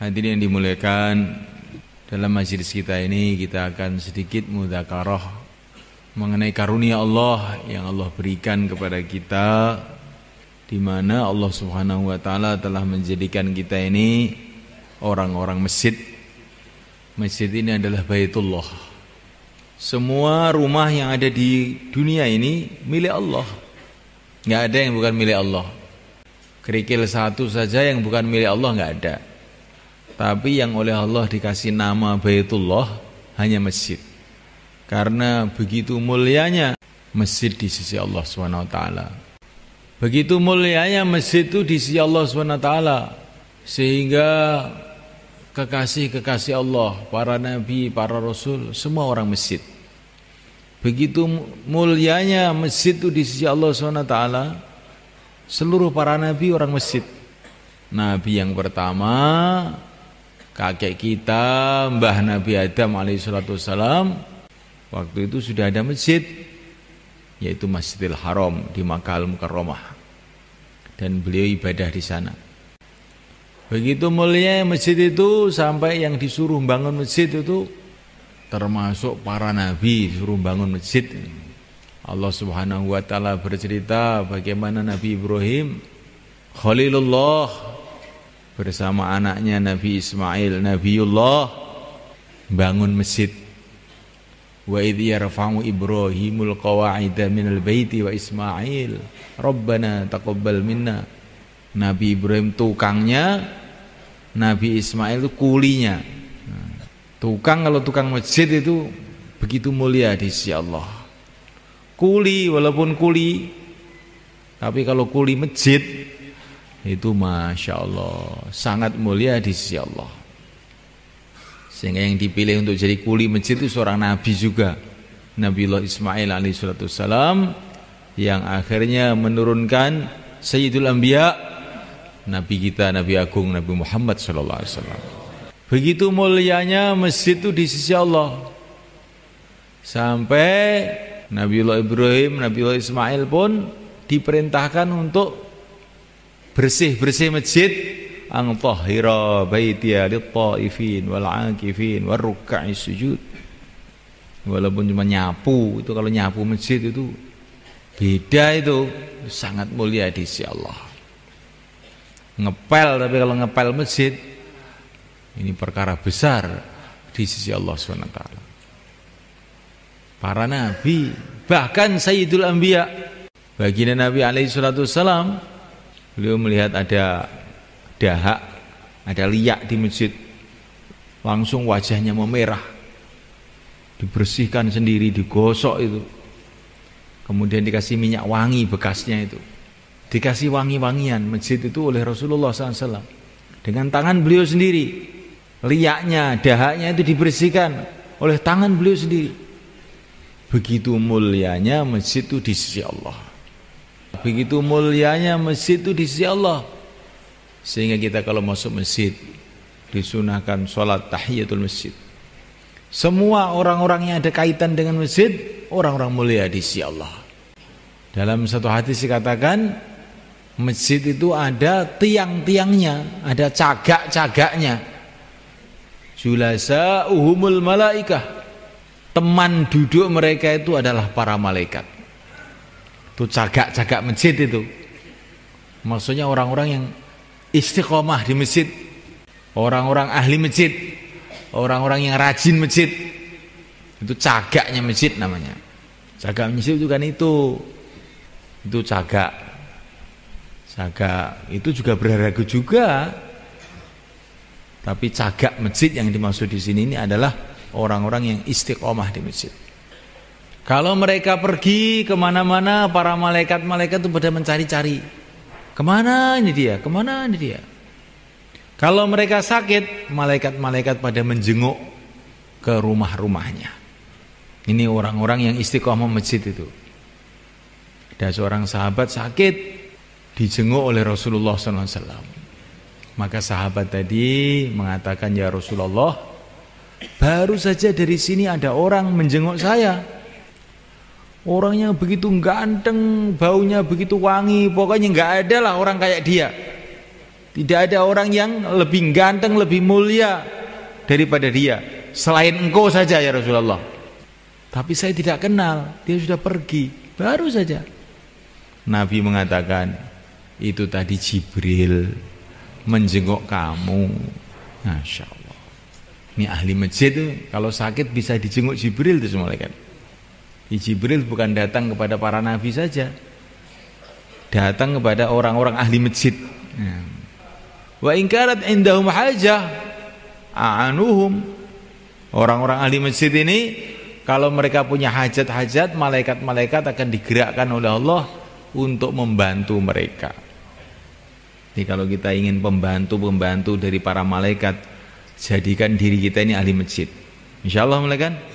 Hadirin yang dimuliakan dalam masjid kita ini kita akan sedikit mudzakarah mengenai karunia Allah yang Allah berikan kepada kita di mana Allah Subhanahu wa taala telah menjadikan kita ini orang-orang masjid. Masjid ini adalah Baitullah. Semua rumah yang ada di dunia ini milik Allah. Enggak ada yang bukan milik Allah. Kerikil satu saja yang bukan milik Allah enggak ada. Tapi yang oleh Allah dikasih nama Baitullah hanya masjid. Karena begitu mulianya masjid di sisi Allah SWT. Begitu mulianya masjid itu di sisi Allah SWT. Sehingga kekasih-kekasih Allah, para nabi, para rasul, semua orang masjid. Begitu mulianya masjid itu di sisi Allah SWT, seluruh para nabi orang masjid. Nabi yang pertama kakek kita Mbah Nabi Adam alaihissalam waktu itu sudah ada masjid yaitu Masjidil Haram di Makkah Al-Mukarramah dan beliau ibadah di sana. Begitu mulia masjid itu sampai yang disuruh bangun masjid itu termasuk para nabi disuruh bangun masjid. Allah Subhanahu wa taala bercerita bagaimana Nabi Ibrahim Khalilullah bersama anaknya Nabi Ismail Nabiullah bangun masjid wa idh yarfa'u ibrahimul qawa'ida minal baiti wa ismail rabbana taqabbal minna Nabi Ibrahim tukangnya Nabi Ismail itu kulinya tukang kalau tukang masjid itu begitu mulia di sisi Allah kuli walaupun kuli tapi kalau kuli masjid itu masya Allah sangat mulia di sisi Allah sehingga yang dipilih untuk jadi kuli masjid itu seorang nabi juga Nabi Nabiullah Ismail alaihissalam yang akhirnya menurunkan Sayyidul Anbiya Nabi kita Nabi Agung Nabi Muhammad sallallahu alaihi wasallam begitu mulianya masjid itu di sisi Allah sampai Nabi Nabiullah Ibrahim Nabi Nabiullah Ismail pun diperintahkan untuk bersih-bersih masjid ang tahira baitiya lit-taifin wal 'akifin war ruk'i sujud. Walaupun cuma nyapu, itu kalau nyapu masjid itu beda itu, sangat mulia di sisi Allah. Ngepel tapi kalau ngepel masjid ini perkara besar di sisi Allah SWT. Para nabi, bahkan Sayyidul Anbiya, baginda Nabi alaihi salatu Beliau melihat ada dahak, ada liak di masjid. Langsung wajahnya memerah. Dibersihkan sendiri, digosok itu. Kemudian dikasih minyak wangi bekasnya itu. Dikasih wangi-wangian masjid itu oleh Rasulullah SAW. Dengan tangan beliau sendiri. Liaknya, dahaknya itu dibersihkan oleh tangan beliau sendiri. Begitu mulianya masjid itu di sisi Allah. Begitu mulianya masjid itu di sisi Allah. Sehingga kita kalau masuk masjid disunahkan sholat tahiyatul masjid. Semua orang-orang yang ada kaitan dengan masjid, orang-orang mulia di sisi Allah. Dalam satu hati hadis katakan masjid itu ada tiang-tiangnya, ada cagak-cagaknya. Julasa uhumul malaikah. Teman duduk mereka itu adalah para malaikat itu cagak-cagak masjid itu maksudnya orang-orang yang istiqomah di masjid orang-orang ahli masjid orang-orang yang rajin masjid itu cagaknya masjid namanya cagak masjid itu kan itu itu cagak cagak itu juga berharga juga tapi cagak masjid yang dimaksud di sini ini adalah orang-orang yang istiqomah di masjid kalau mereka pergi kemana-mana, para malaikat-malaikat itu pada mencari-cari. Kemana ini dia? Kemana ini dia? Kalau mereka sakit, malaikat-malaikat pada menjenguk ke rumah-rumahnya. Ini orang-orang yang istiqomah masjid itu. Ada seorang sahabat sakit, dijenguk oleh Rasulullah SAW. Maka sahabat tadi mengatakan, Ya Rasulullah, baru saja dari sini ada orang menjenguk saya. Orangnya begitu ganteng, baunya begitu wangi, pokoknya nggak ada lah orang kayak dia. Tidak ada orang yang lebih ganteng, lebih mulia daripada dia. Selain engkau saja ya Rasulullah. Tapi saya tidak kenal, dia sudah pergi, baru saja. Nabi mengatakan, itu tadi Jibril menjenguk kamu. Masya Allah. Ini ahli masjid kalau sakit bisa dijenguk Jibril itu semua kan. Jibril bukan datang kepada para nabi saja datang kepada orang-orang ahli masjid ya. wa ingkarat indahum hajah aanuhum orang-orang ahli masjid ini kalau mereka punya hajat-hajat malaikat-malaikat akan digerakkan oleh Allah untuk membantu mereka jadi kalau kita ingin pembantu-pembantu dari para malaikat jadikan diri kita ini ahli masjid insya Allah malaikat